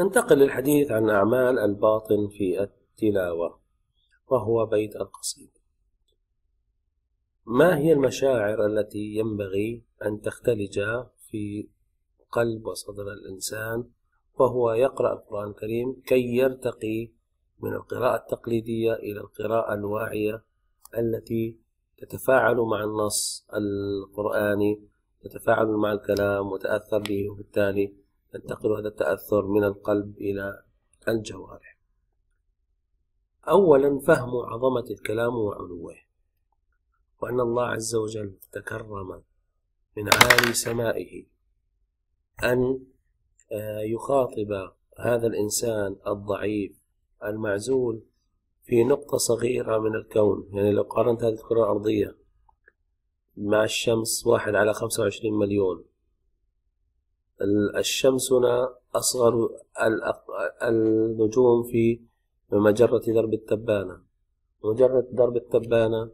ننتقل للحديث عن أعمال الباطن في التلاوة وهو بيت القصيدة ما هي المشاعر التي ينبغي أن تختلج في قلب وصدر الإنسان وهو يقرأ القرآن الكريم كي يرتقي من القراءة التقليدية إلى القراءة الواعية التي تتفاعل مع النص القرآني تتفاعل مع الكلام وتأثر به وبالتالي ينتقل هذا التأثر من القلب إلى الجوارح أولا فهم عظمة الكلام وعلوه وأن الله عز وجل تكرم من عالي سمائه أن آه، يخاطب هذا الإنسان الضعيف المعزول في نقطة صغيرة من الكون يعني لو قارنت هذه الكرة الأرضية مع الشمس واحد على خمسة وعشرين مليون الشمس هنا أصغر النجوم في مجرة درب التبانة مجرة درب التبانة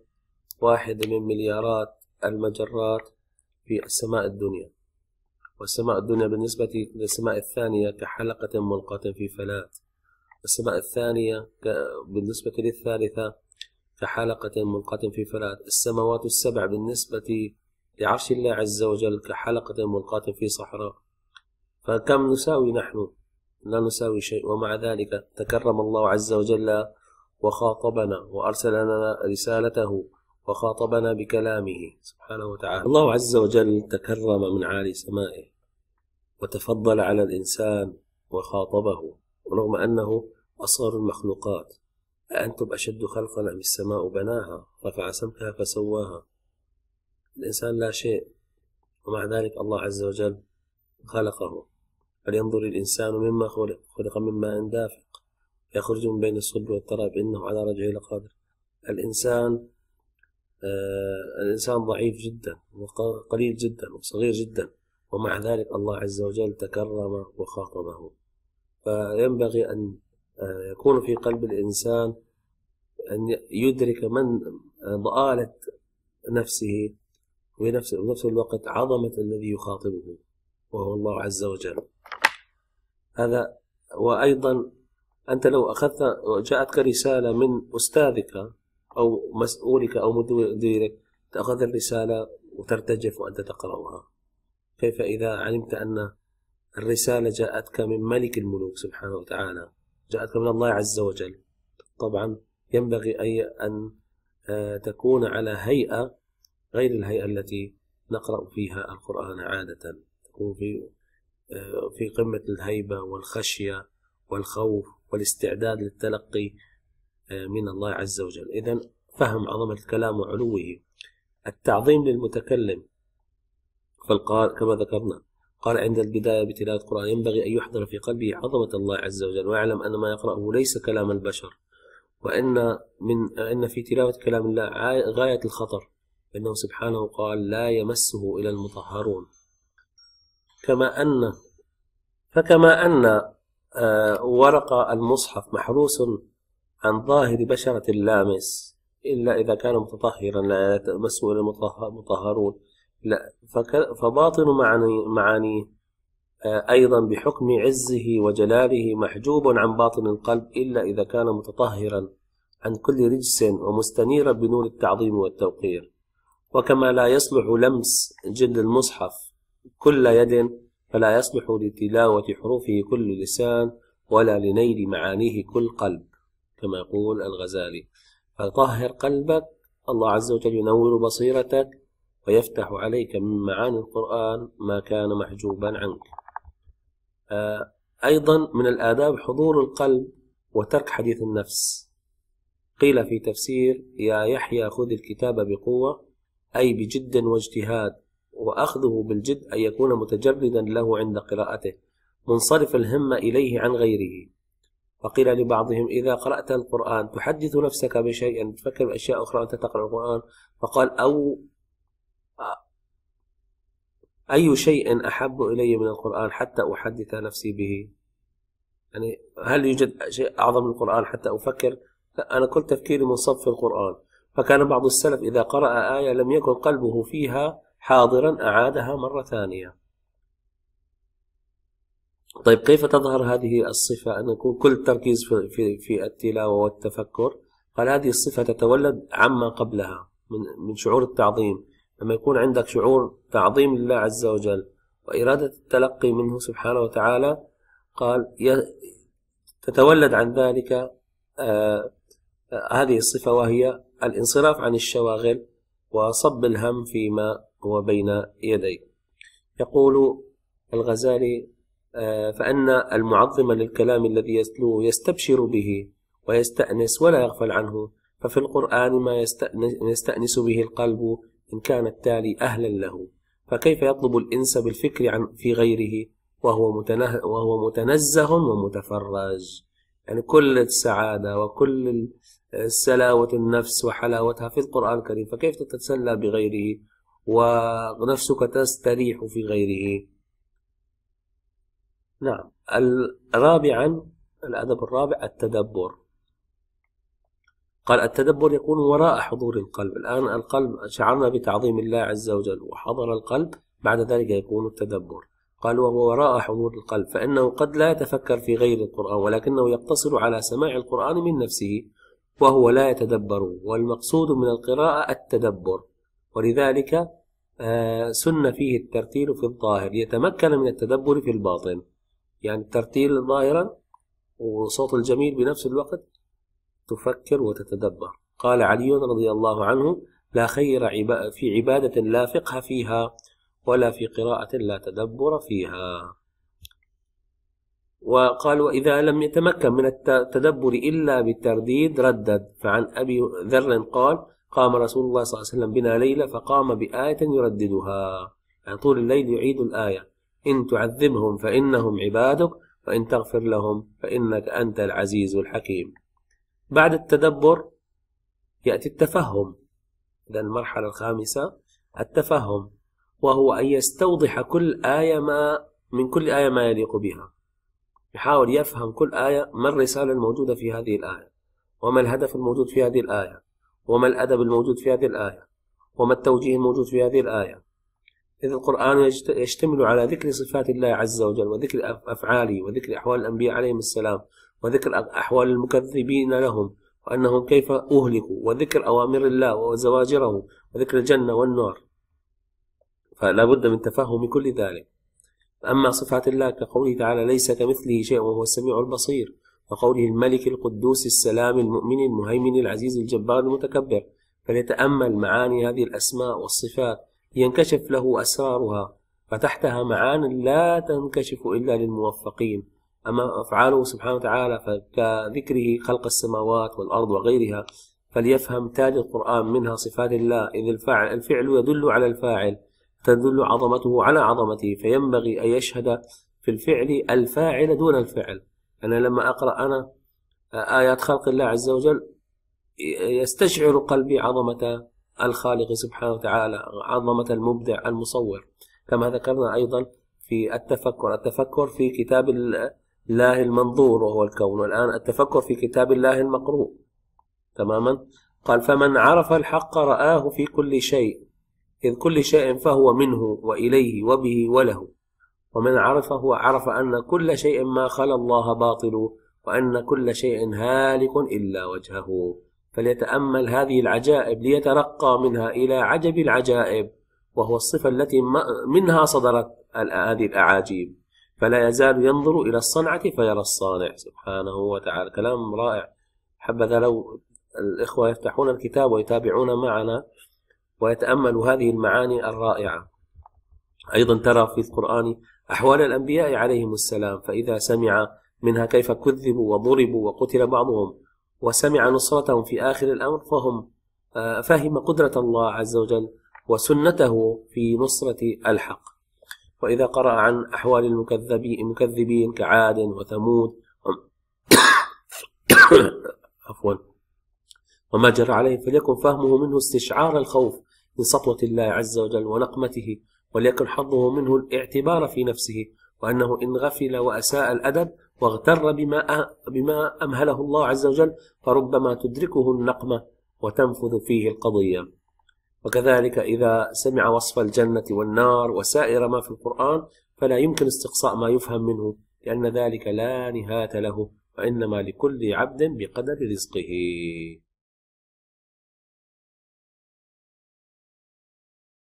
واحدة من مليارات المجرات في السماء الدنيا والسماء الدنيا بالنسبة للسماء الثانية كحلقة ملقاة في فلاة السماء الثانية بالنسبة للثالثة كحلقة ملقاة في فلاة السماوات السبع بالنسبة لعرش الله عز وجل كحلقة ملقاة في صحراء فكم نساوي نحن لا نساوي شيء ومع ذلك تكرم الله عز وجل وخاطبنا وأرسل لنا رسالته وخاطبنا بكلامه سبحانه وتعالى الله عز وجل تكرم من عالي سمائه وتفضل على الإنسان وخاطبه ورغم أنه أصغر المخلوقات أأنتم أشد خلقا أم السماء بناها رفع سمكها فسواها الإنسان لا شيء ومع ذلك الله عز وجل خلقه فلينظر الإنسان مما خلق خلق مما أن دافق يخرج من بين الصلب والتراب إنه على رجعه لقادر الإنسان آه الإنسان ضعيف جدا وقليل جدا وصغير جدا ومع ذلك الله عز وجل تكرم وخاطبه فينبغي أن آه، يكون في قلب الإنسان أن يدرك من آه، ضآلة نفسه وفي نفس الوقت عظمة الذي يخاطبه وهو الله عز وجل هذا وأيضا أنت لو أخذت جاءتك رسالة من أستاذك أو مسؤولك أو مديرك تأخذ الرسالة وترتجف وأنت تقرأها كيف إذا علمت أن الرسالة جاءتك من ملك الملوك سبحانه وتعالى جاءتك من الله عز وجل طبعا ينبغي أي أن آه، تكون على هيئة غير الهيئة التي نقرأ فيها القرآن عادة تكون في آه، في قمة الهيبة والخشية والخوف والاستعداد للتلقي آه، من الله عز وجل إذا فهم عظمة الكلام وعلوه التعظيم للمتكلم فالقال كما ذكرنا قال عند البداية بتلاوة القرآن ينبغي أن يحضر في قلبه عظمة الله عز وجل ويعلم أن ما يقرأه ليس كلام البشر وأن من أن في تلاوة كلام الله غاية الخطر أنه سبحانه قال لا يمسه إلا المطهرون كما أن فكما أن آه، ورق المصحف محروس عن ظاهر بشرة اللامس إلا إذا كان متطهرا لا يتمسه إلا المطهرون لا فباطن معاني معانيه آه، أيضا بحكم عزه وجلاله محجوب عن باطن القلب إلا إذا كان متطهرا عن كل رجس ومستنيرا بنور التعظيم والتوقير وكما لا يصلح لمس جلد المصحف كل يد فلا يصلح لتلاوة حروفه كل لسان ولا لنيل معانيه كل قلب كما يقول الغزالي فطهر قلبك الله عز وجل ينور بصيرتك ويفتح عليك من معاني القرآن ما كان محجوبا عنك آه، أيضا من الآداب حضور القلب وترك حديث النفس قيل في تفسير يا يحيى خذ الكتاب بقوة أي بجد واجتهاد وأخذه بالجد أن يكون متجردا له عند قراءته منصرف الهمة إليه عن غيره فقيل لبعضهم إذا قرأت القرآن تحدث نفسك بشيء تفكر بأشياء أخرى وأنت تقرأ القرآن فقال أو أي شيء أحب إلي من القرآن حتى أحدث نفسي به يعني هل يوجد شيء أعظم من القرآن حتى أفكر لا أنا كل تفكيري منصف في القرآن فكان بعض السلف إذا قرأ آية لم يكن قلبه فيها حاضرا أعادها مرة ثانية طيب كيف تظهر هذه الصفة أن يكون كل التركيز في, في, في التلاوة والتفكر قال هذه الصفة تتولد عما قبلها من, من شعور التعظيم لما يكون عندك شعور تعظيم لله عز وجل وإرادة التلقي منه سبحانه وتعالى قال تتولد عن ذلك آه، هذه الصفة وهي الانصراف عن الشواغل وصب الهم فيما هو بين يديه يقول الغزالي آه، فأن المعظم للكلام الذي يتلوه يستبشر به ويستأنس ولا يغفل عنه ففي القرآن ما يستأنس به القلب إن كان التالي أهلا له فكيف يطلب الإنس بالفكر عن في غيره وهو, متنه وهو متنزه ومتفرج يعني كل السعادة وكل سلاوة النفس وحلاوتها في القرآن الكريم فكيف تتسلى بغيره ونفسك تستريح في غيره نعم رابعا الأدب الرابع التدبر قال التدبر يكون وراء حضور القلب الآن القلب شعرنا بتعظيم الله عز وجل وحضر القلب بعد ذلك يكون التدبر قال وهو وراء حضور القلب فإنه قد لا يتفكر في غير القرآن ولكنه يقتصر على سماع القرآن من نفسه وهو لا يتدبر والمقصود من القراءة التدبر ولذلك آه، سن فيه الترتيل في الظاهر يتمكن من التدبر في الباطن يعني الترتيل ظاهرا وصوت الجميل بنفس الوقت تفكر وتتدبر قال علي رضي الله عنه لا خير في عبادة لا فقه فيها ولا في قراءة لا تدبر فيها وقال وإذا لم يتمكن من التدبر إلا بالترديد ردد فعن أبي ذر قال قام رسول الله صلى الله عليه وسلم بنا ليلة فقام بآية يرددها يعني طول الليل يعيد الآية إن تعذبهم فإنهم عبادك وإن تغفر لهم فإنك أنت العزيز الحكيم بعد التدبر يأتي التفهم إذا المرحلة الخامسة التفهم وهو أن يستوضح كل آية ما من كل آية ما يليق بها يحاول يفهم كل آية ما الرسالة الموجودة في هذه الآية وما الهدف الموجود في هذه الآية وما الأدب الموجود في هذه الآية وما التوجيه الموجود في هذه الآية إذ القرآن يشتمل على ذكر صفات الله عز وجل وذكر أفعاله وذكر أحوال الأنبياء عليهم السلام وذكر أحوال المكذبين لهم وأنهم كيف أهلكوا وذكر أوامر الله وزواجره وذكر الجنة والنار فلا بد من تفهم كل ذلك أما صفات الله كقوله تعالى ليس كمثله شيء وهو السميع البصير وقوله الملك القدوس السلام المؤمن المهيمن العزيز الجبار المتكبر فليتأمل معاني هذه الأسماء والصفات ينكشف له أسرارها فتحتها معان لا تنكشف إلا للموفقين أما أفعاله سبحانه وتعالى فكذكره خلق السماوات والأرض وغيرها فليفهم تاج القرآن منها صفات الله إذ الفعل, الفعل يدل على الفاعل تدل عظمته على عظمته فينبغي أن يشهد في الفعل الفاعل دون الفعل أنا لما أقرأ أنا آه، آيات خلق الله عز وجل يستشعر قلبي عظمة الخالق سبحانه وتعالى عظمة المبدع المصور كما ذكرنا أيضا في التفكر التفكر في كتاب الله المنظور وهو الكون والآن التفكر في كتاب الله المقروء تماما قال فمن عرف الحق رآه في كل شيء إذ كل شيء فهو منه وإليه وبه وله ومن عرفه عرف أن كل شيء ما خلا الله باطل وأن كل شيء هالك إلا وجهه فليتأمل هذه العجائب ليترقى منها إلى عجب العجائب وهو الصفة التي منها صدرت هذه الأعاجيب فلا يزال ينظر إلى الصنعة فيرى الصانع سبحانه وتعالى كلام رائع حبذا لو الإخوة يفتحون الكتاب ويتابعون معنا ويتأملوا هذه المعاني الرائعة أيضا ترى في القرآن أحوال الأنبياء عليهم السلام فإذا سمع منها كيف كذبوا وضربوا وقتل بعضهم وسمع نصرتهم في آخر الأمر فهم آه، فهم قدرة الله عز وجل وسنته في نصرة الحق وإذا قرأ عن أحوال المكذبين كعاد وثمود عفوا وما جرى عليه فليكن فهمه منه استشعار الخوف من سطوة الله عز وجل ونقمته وليكن حظه منه الاعتبار في نفسه وأنه إن غفل وأساء الأدب واغتر بما بما أمهله الله عز وجل فربما تدركه النقمة وتنفذ فيه القضية وكذلك إذا سمع وصف الجنة والنار وسائر ما في القرآن فلا يمكن استقصاء ما يفهم منه لأن ذلك لا نهاية له وإنما لكل عبد بقدر رزقه